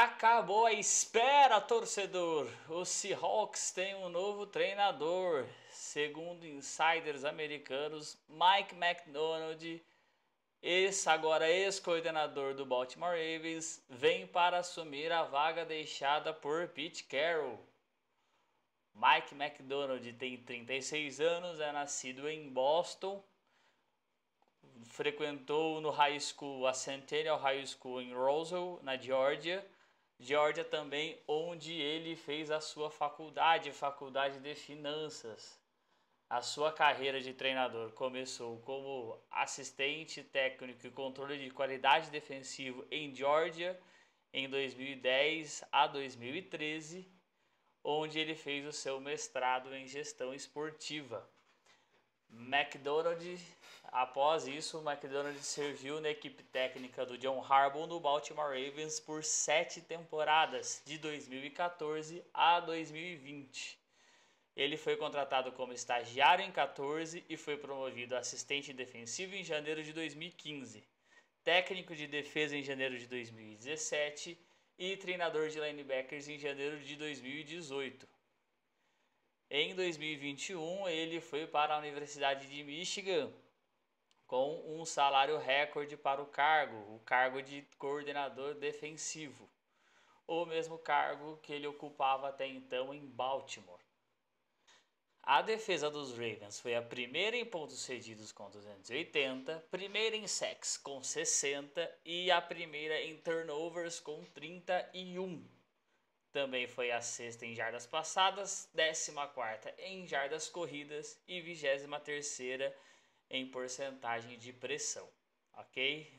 Acabou a espera, torcedor. Os Seahawks têm um novo treinador. Segundo insiders americanos, Mike McDonald, esse agora ex-coordenador do Baltimore Ravens, vem para assumir a vaga deixada por Pete Carroll. Mike McDonald tem 36 anos, é nascido em Boston, frequentou no high school, a Centennial High School em Roswell, na Geórgia Geórgia também, onde ele fez a sua faculdade, faculdade de finanças. A sua carreira de treinador começou como assistente técnico e controle de qualidade defensivo em Geórgia, em 2010 a 2013, onde ele fez o seu mestrado em gestão esportiva. McDonald's Após isso, McDonald serviu na equipe técnica do John Harbaugh no Baltimore Ravens por sete temporadas, de 2014 a 2020. Ele foi contratado como estagiário em 14 e foi promovido a assistente defensivo em janeiro de 2015, técnico de defesa em janeiro de 2017 e treinador de linebackers em janeiro de 2018. Em 2021, ele foi para a Universidade de Michigan com um salário recorde para o cargo, o cargo de coordenador defensivo, o mesmo cargo que ele ocupava até então em Baltimore. A defesa dos Ravens foi a primeira em pontos cedidos com 280, primeira em sacks com 60 e a primeira em turnovers com 31. Também foi a sexta em jardas passadas, décima quarta em jardas corridas e vigésima terceira em porcentagem de pressão, ok?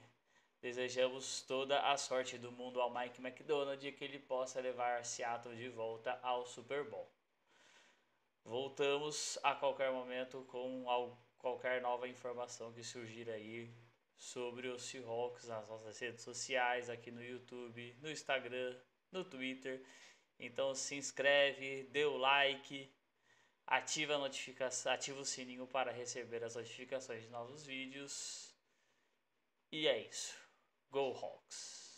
Desejamos toda a sorte do mundo ao Mike McDonald e que ele possa levar Seattle de volta ao Super Bowl. Voltamos a qualquer momento com qualquer nova informação que surgir aí sobre os Seahawks nas nossas redes sociais, aqui no YouTube, no Instagram, no Twitter. Então se inscreve, dê o like, ativa a notificação, ativa o sininho para receber as notificações de novos vídeos. E é isso. Go Hawks!